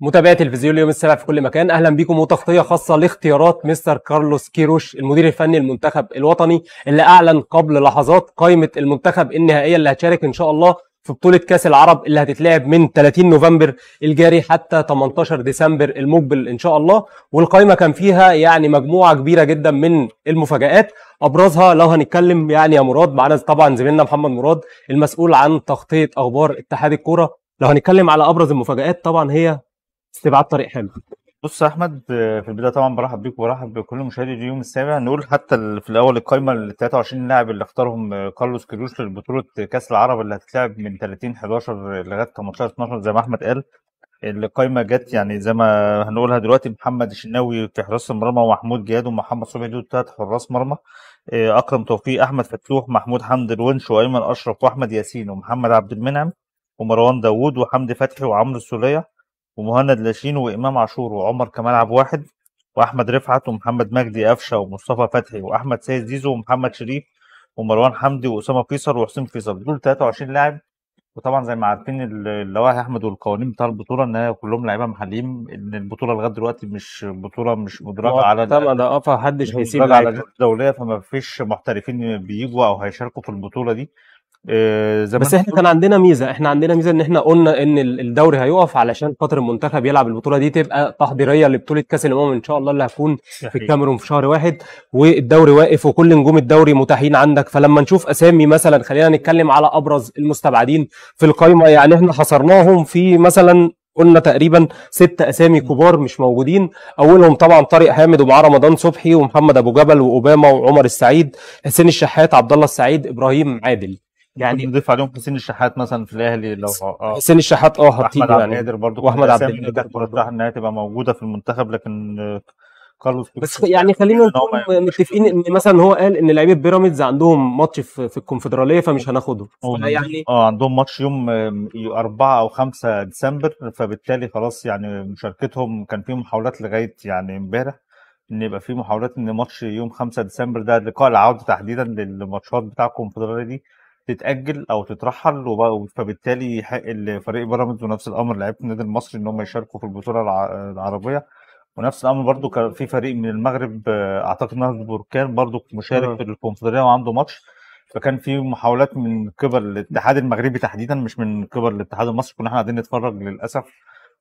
متابعة تلفزيون اليوم السابع في كل مكان اهلا بيكم وتغطيه خاصه لاختيارات مستر كارلوس كيروش المدير الفني المنتخب الوطني اللي اعلن قبل لحظات قائمه المنتخب النهائيه اللي هتشارك ان شاء الله في بطوله كاس العرب اللي هتتلعب من 30 نوفمبر الجاري حتى 18 ديسمبر المقبل ان شاء الله والقائمه كان فيها يعني مجموعه كبيره جدا من المفاجات ابرزها لو هنتكلم يعني يا مراد معانا طبعا زميلنا محمد مراد المسؤول عن تغطيه اخبار اتحاد الكوره لو هنتكلم على ابرز المفاجات طبعا هي استبعاد طريق حلو بص يا احمد في البدايه طبعا برحب بيك وبرحب بكل مشاهدي اليوم السابع نقول حتى في الاول القايمه ال 23 لاعب اللي اختارهم آه، كارلوس كيروش لبطوله كاس العرب اللي هتتلعب من 30 11 لغايه 18 12 زي ما احمد قال القايمه جت يعني زي ما هنقولها دلوقتي محمد الشناوي في حراسه المرمى ومحمود جهاد ومحمد صبحي دول ثلاث حراس مرمى آه، اكرم توفيق احمد فتوح محمود حمد الونش وايمن اشرف واحمد ياسين ومحمد عبد المنعم ومروان داوود وحمدي فتحي وعمرو السوليه ومهند لاشين وامام عاشور وعمر كملعب واحد واحمد رفعت ومحمد مجدي قفشه ومصطفى فتحي واحمد سيد زيزو ومحمد شريف ومروان حمدي واسامه قيصر وحسين قيصر دول 23 لاعب وطبعا زي ما عارفين اللوائح احمد والقوانين بتاع البطوله ان كلهم لعيبه محليين ان البطوله لغايه دلوقتي مش بطوله مش مدرجه على طبعا اه فمحدش هيسيب على الدوليه فما فيش محترفين بيجوا او هيشاركوا في البطوله دي آه، زي بس احنا كان عندنا ميزه احنا عندنا ميزه ان احنا قلنا ان الدوري هيقف علشان خاطر المنتخب يلعب البطوله دي تبقى تحضيريه لبطوله كاس الامم ان شاء الله اللي هتكون في الكاميرون في شهر واحد والدوري واقف وكل نجوم الدوري متاحين عندك فلما نشوف اسامي مثلا خلينا نتكلم على ابرز المستبعدين في القايمه يعني احنا حصرناهم في مثلا قلنا تقريبا ست اسامي كبار مش موجودين اولهم طبعا طارق حامد ومعاه رمضان صبحي ومحمد ابو جبل واوباما وعمر السعيد حسين الشحات عبد الله السعيد ابراهيم عادل يعني نضيف عليهم حسين الشحات مثلا في الاهلي لو آه،, اه حسين الشحات اه هتيجي يعني احمد عبد القادر برضه واحمد عبد القادر برضه انها تبقى موجوده في المنتخب لكن آه، كارلوس بس يعني خلينا متفقين ان مثلا هو قال ان لعيبه بيراميدز عندهم ماتش في, في الكونفدراليه فمش هناخده يعني اه عندهم ماتش يوم 4 او 5 ديسمبر فبالتالي خلاص يعني مشاركتهم كان في محاولات لغايه يعني امبارح ان يبقى في محاولات ان ماتش يوم 5 ديسمبر ده لقاء العوده تحديدا للماتشات بتاع الكونفدراليه دي تتاجل او تترحل فبالتالي فريق بيراميدز ونفس الامر لعيبه النادي المصري ان هم يشاركوا في البطوله العربيه ونفس الامر برضو كان في فريق من المغرب اعتقد نهضه بركان برضو مشارك في الكونفدراليه وعنده ماتش فكان في محاولات من قبل الاتحاد المغربي تحديدا مش من قبل الاتحاد المصري كنا احنا قاعدين نتفرج للاسف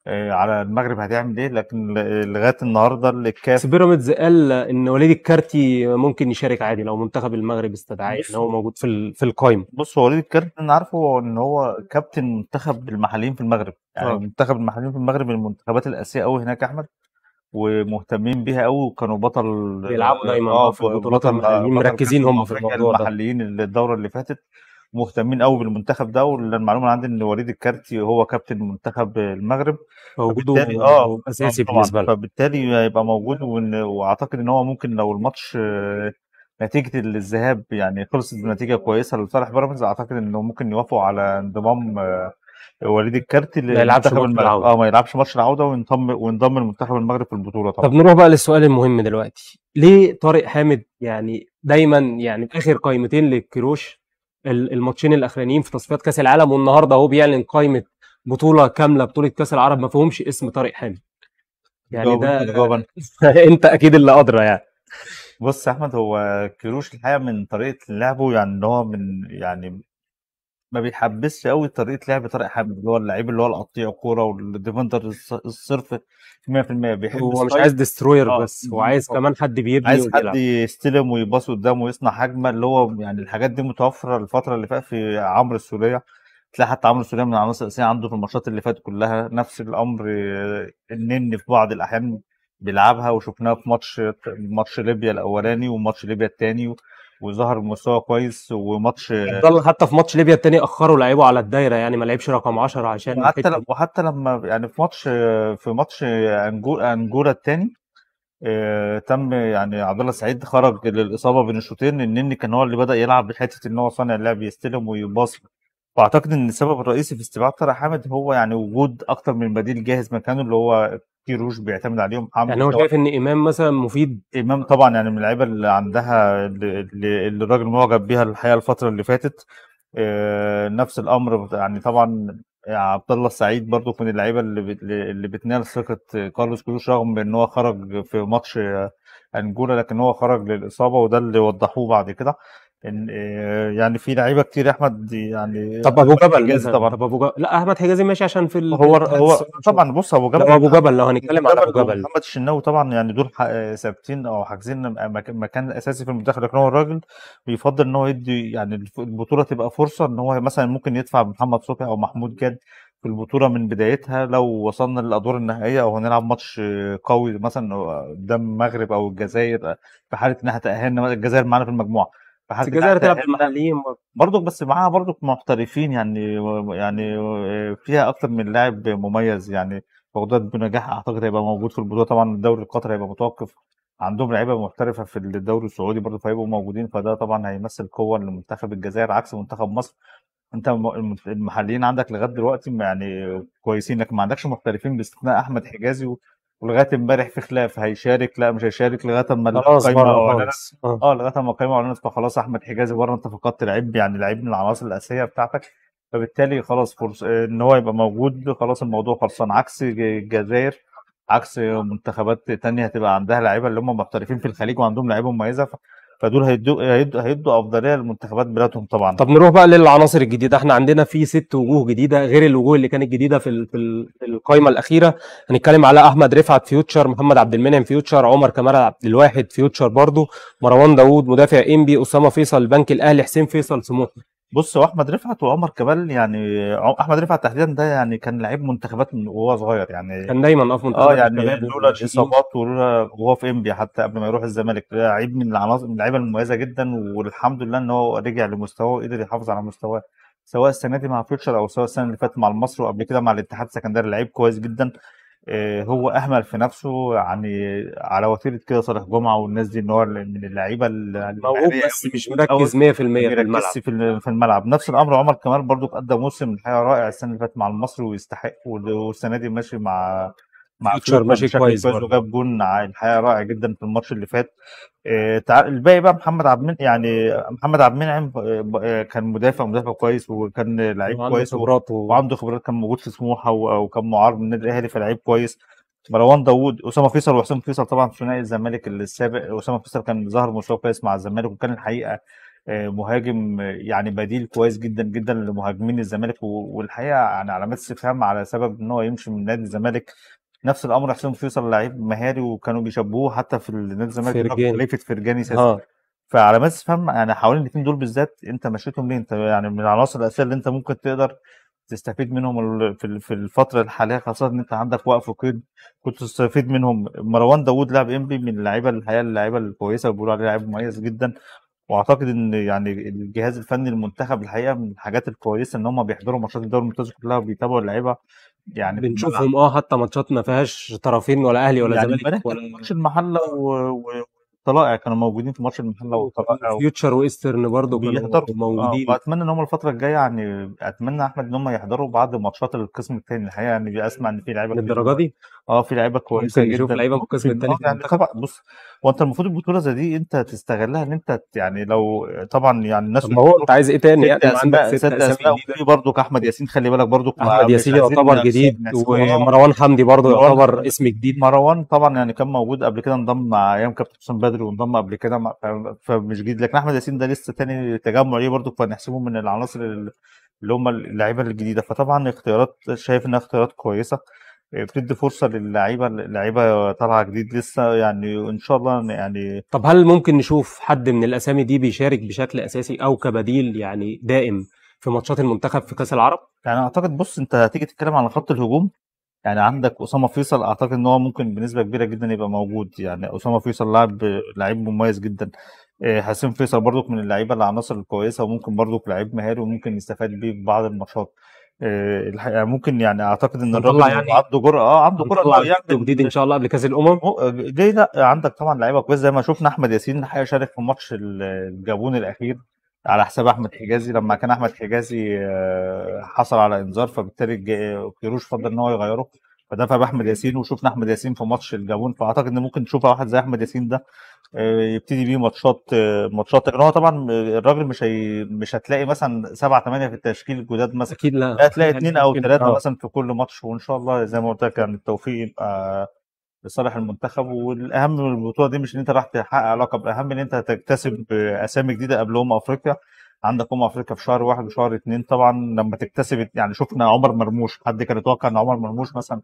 آه، على المغرب هتعمل ايه لكن لغايه النهارده الكاس بيراميدز قال ان وليد الكارتي ممكن يشارك عادي لو منتخب المغرب استدعاه ان هو موجود في في القايمه بص هو وليد الكارتي انا عارفه ان هو كابتن منتخب المحليين في المغرب يعني أوه. منتخب المحليين في المغرب من المنتخبات الاساسيه قوي هناك احمد ومهتمين بيها قوي وكانوا بطل بيلعبوا دايما اه في البطولات المحليين مركزين هم في الموضوع ده المحليين الدوره اللي فاتت مهتمين قوي بالمنتخب ده والمعلومه عندي ان وليد الكارتي هو كابتن منتخب المغرب وجوده اه اساسي بالنسبه له فبالتالي هيبقى موجود واعتقد ان هو ممكن لو الماتش نتيجه الذهاب يعني خلصت بنتيجه كويسه لصالح بيراميدز اعتقد انه ممكن يوافقوا على انضمام آه، وليد الكارتي ما يلعبش ماتش العوده اه ما يلعبش ماتش العوده وينضم وينضم لمنتخب المغرب في البطوله طبعا طب نروح بقى للسؤال المهم دلوقتي ليه طارق حامد يعني دايما يعني اخر قائمتين للكروش الماتشين الاخرانيين في تصفيات كاس العالم والنهارده هو بيعلن قائمه بطوله كامله بطوله كاس العرب ما فيهمش اسم طارق حامد يعني ده جوبن. انت اكيد اللي ادرى يعني بص يا احمد هو كيروش الحقيقه من طريقه لعبه يعني ان هو من يعني ما بيحبسش قوي طريقه لعب طارق حامد اللي هو اللعيب اللي هو القطيع كوره والديفندر الصرف 100% بيحب هو مش عايز دستروير آه. بس هو عايز كمان حد بيبني عايز حد يستلم ويباص قدامه ويصنع هجمه اللي هو يعني الحاجات دي متوفره الفتره اللي فاتت في عمرو السوليه تلاقي حتى عمرو السوريه من العناصر الاساسيه عنده في الماتشات اللي فاتت كلها نفس الامر النني في بعض الاحيان بيلعبها وشفناها في ماتش ماتش ليبيا الاولاني وماتش ليبيا الثاني وظهر بمستوى كويس وماتش ضل حتى في ماتش ليبيا الثاني اخروا لعيبه على الدايره يعني ما لعبش رقم 10 عشان حتى لما وحتى لما يعني في ماتش في ماتش انجولا انجولا الثاني آه تم يعني عبد الله سعيد خرج للاصابه بين الشوطين النني كان هو اللي بدا يلعب بحته ان هو صانع اللعب يستلم ويباص واعتقد ان السبب الرئيسي في استبعاد طارق حامد هو يعني وجود اكتر من بديل جاهز مكانه اللي هو كيروش بيعتمد عليهم يعني هو شايف ان امام مثلا مفيد امام طبعا يعني من اللعيبه اللي عندها اللي الراجل معجب بيها الحقيقه الفتره اللي فاتت آه، نفس الامر يعني طبعا آه، عبد الله السعيد برضو من اللعيبه اللي اللي بتنال ثقه كارلوس كيروش رغم ان هو خرج في ماتش آه، انجولا لكن هو خرج للاصابه وده اللي وضحوه بعد كده ان آه، يعني في لعيبه كتير احمد يعني طب ابو جبل طبعا طب ابو جبل لا احمد حجازي ماشي عشان في هو هو طبعا بص ابو جبل ابو جبل لو هنتكلم على ابو جبل محمد الشناوي طبعا يعني دول آه، ثابتين او حاجزين آه، مكان اساسي في المنتخب لكن هو الراجل بيفضل ان هو يدي يعني البطوله تبقى فرصه ان هو مثلا ممكن يدفع محمد صبحي او محمود جد في البطوله من بدايتها لو وصلنا للادوار النهائيه او هنلعب ماتش قوي مثلا قدام المغرب او الجزائر في حاله ان احنا تاهلنا الجزائر معانا في المجموعه فهل الجزائر تلعب المحليين برضك بس معاها برضك محترفين يعني يعني فيها اكثر من لاعب مميز يعني بغداد بنجاح اعتقد هيبقى موجود في البطوله طبعا الدوري القطري هيبقى متوقف عندهم لعيبه محترفه في الدوري السعودي برضه فهيبقوا موجودين فده طبعا هيمثل قوه لمنتخب الجزائر عكس منتخب مصر انت المحليين عندك لغايه دلوقتي يعني كويسين لكن ما عندكش محترفين باستثناء احمد حجازي ولغايه امبارح في خلاف هيشارك لا مش هيشارك لغايه اما القايمه آه. اه لغايه اما القايمه اعلنت فخلاص احمد حجازي بره انت فقدت لعيب يعني لعيب من العناصر الاساسيه بتاعتك فبالتالي خلاص فرصه آه، ان هو يبقى موجود خلاص الموضوع خلصان عكس الجزائر عكس منتخبات تانية هتبقى عندها لعيبه اللي هم محترفين في الخليج وعندهم لعيبه مميزه فدول هيدوا هيدوا هيدو افضليه للمنتخبات بلادهم طبعا طب نروح بقى للعناصر الجديده احنا عندنا في ست وجوه جديده غير الوجوه اللي كانت جديده في في القائمه الاخيره هنتكلم على احمد رفعت فيوتشر محمد عبد المنعم فيوتشر عمر كمال عبد الواحد فيوتشر برضه مروان داوود مدافع انبي اسامه فيصل البنك الاهلي حسين فيصل سموحه بص هو احمد رفعت وعمر كمال يعني احمد رفعت تحديدا ده يعني كان لعيب منتخبات من وهو صغير يعني كان دايما في منتخبات اه يعني لولا الاصابات ولولا وهو في انبيا حتى قبل ما يروح الزمالك لعيب من العناصر من اللعيبه المميزه جدا والحمد لله ان هو رجع لمستواه وقدر يحافظ على مستواه سواء السنه دي مع فيوتشر او سواء السنه اللي فاتت مع المصري وقبل كده مع الاتحاد السكندري لعيب كويس جدا آه، هو اهمل في نفسه يعني على وتيره كده صالح جمعه والناس دي ان هو من اللعيبه موهوب بس مش مركز 100% في الملعب في الملعب نفس الامر عمر كمال برضو قدم موسم الحقيقه رائع السنه اللي فاتت مع المصري ويستحق والسنه دي ماشي مع مع فيوتشر ماشي كويس وجاب جون نعم، الحقيقه رائع جدا في الماتش اللي فات آه، الباقي بقى محمد عبد المنعم يعني محمد عبد المنعم آه، آه، كان مدافع مدافع كويس وكان لعيب كويس خبرات و... وعنده خبرات كان موجود في سموحه وكان معار من النادي الاهلي فلعيب كويس مروان داوود اسامه فيصل وحسام فيصل طبعا في ثنائي الزمالك السابق اسامه فيصل كان ظهر مستوى كويس مع الزمالك وكان الحقيقه مهاجم يعني بديل كويس جدا جدا لمهاجمين الزمالك والحقيقه يعني علامات استفهام على سبب ان هو يمشي من نادي الزمالك نفس الامر حسين فيصل لعيب مهاري وكانوا بيشبهوه حتى في نادي الزمالك خليفه فرجاني ساسي آه. فعلى ما تفهم يعني حوالين الاثنين دول بالذات انت مشيتهم ليه انت يعني من العناصر الاساسيه اللي انت ممكن تقدر تستفيد منهم في الفتره الحاليه خاصه ان انت عندك وقف وقيد كنت تستفيد منهم مروان داوود لاعب انبي من اللعيبه الحقيقه اللعيبه الكويسه وبيقولوا عليه لعيب مميز جدا واعتقد ان يعني الجهاز الفني المنتخب الحقيقه من الحاجات الكويسه ان هم بيحضروا ماتشات الدوري الممتاز كلها وبيتابعوا اللعيبه يعني بنشوفهم اه حتى ماتشات ما فيهاش طرفين ولا اهلي ولا يعني زمالك ولا ماتش المحله و... و... طلائع كانوا موجودين في ماتش المحله وطلائع فيوتشر وايسترن برضه كانوا بيحضروا. موجودين آه. واتمنى ان هم الفتره الجايه يعني اتمنى احمد ان هم يحضروا بعض ماتشات القسم الثاني الحقيقه يعني اسمع ان في لعيبه للدرجه دي اه في لعيبه كويسه جدا يشوف لعيبه في القسم آه، الثاني يعني طبعا بص هو انت المفروض البطوله زي دي انت تستغلها ان انت يعني لو طبعا يعني الناس ما هو انت عايز ايه تاني يعني عندك ست اسماء برضه كاحمد ياسين خلي بالك برضه احمد ياسين يعتبر جديد ومروان حمدي برضه يعتبر اسم جديد مروان طبعا يعني كان موجود قبل كده انضم مع ايام كابتن حسام بدري وانضم قبل كده فمش جديد لكن احمد ياسين ده لسه تاني تجمع ليه برضه فنحسبه من العناصر اللي هم اللعيبه الجديده فطبعا اختيارات شايف انها اختيارات كويسه بتدي فرصه للعيبه اللعيبه طالعه جديد لسه يعني ان شاء الله يعني طب هل ممكن نشوف حد من الاسامي دي بيشارك بشكل اساسي او كبديل يعني دائم في ماتشات المنتخب في كاس العرب؟ يعني اعتقد بص انت هتيجي تتكلم على خط الهجوم يعني عندك اسامه فيصل اعتقد ان هو ممكن بنسبه كبيره جدا يبقى موجود يعني اسامه فيصل لاعب لعيب مميز جدا آه، حسين فيصل برضك من اللعيبه العناصر الكويسه وممكن برضك لعيب مهاري وممكن يستفاد بيه في بعض الماتشات آه، الحقيقه ممكن يعني اعتقد ان الراجل يعني عنده جرأه اه عنده جرأه يعمل جديد ان شاء الله قبل كاس الامم جاي آه، لا عندك طبعا لعيبه كويسه زي ما شفنا احمد ياسين الحقيقه شارك في ماتش الجابون الاخير على حساب احمد حجازي لما كان احمد حجازي آه، حصل على انذار فبالتالي كيروش فضل ان هو يغيره فدفع باحمد ياسين وشفنا احمد ياسين في ماتش الجابون فاعتقد ان ممكن نشوف واحد زي احمد ياسين ده آه، يبتدي بيه ماتشات آه، ماتشات هو طبعا الراجل مش هي... مش هتلاقي مثلا سبعة ثمانية في التشكيل الجداد مثلا اكيد لا هتلاقي اثنين او ثلاثة مثلا في كل ماتش وان شاء الله زي ما قلت لك يعني التوفيق يبقى لصالح المنتخب والاهم من البطوله دي مش ان انت راح تحقق لقب الاهم ان انت هتكتسب اسامي جديده قبل امم افريقيا عندك امم افريقيا في شهر واحد وشهر اثنين طبعا لما تكتسب يعني شفنا عمر مرموش حد كان يتوقع ان عمر مرموش مثلا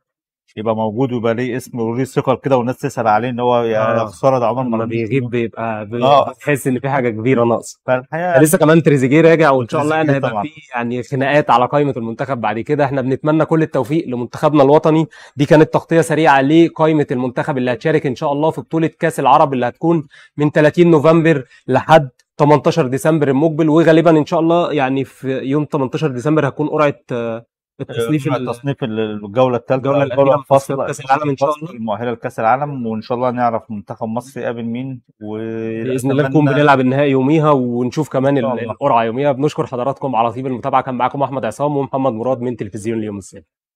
يبقى موجود ويبقى ليه اسم وليه ثقل كده والناس تسال عليه ان هو يا خساره ده عمر ما بيغيب بيبقى, بيبقى آه. تحس ان في حاجه كبيره ناقصه فالحقيقه لسه كمان تريزيجيه راجع وان شاء الله يعني هيبقى في يعني خناقات على قائمه المنتخب بعد كده احنا بنتمنى كل التوفيق لمنتخبنا الوطني دي كانت تغطيه سريعه لقائمه المنتخب اللي هتشارك ان شاء الله في بطوله كاس العرب اللي هتكون من 30 نوفمبر لحد 18 ديسمبر المقبل وغالبا ان شاء الله يعني في يوم 18 ديسمبر هتكون قرعه آه، التصنيف التصنيف الجوله الثالثه الجوله الأخيرة الفاصله كاس العالم ان شاء الله المؤهله لكاس العالم وان شاء الله نعرف منتخب مصر يقابل مين و باذن الله نكون بنلعب النهائي يوميها ونشوف كمان القرعه يوميها بنشكر حضراتكم على طيب المتابعه كان معاكم احمد عصام ومحمد مراد من تلفزيون اليوم السابع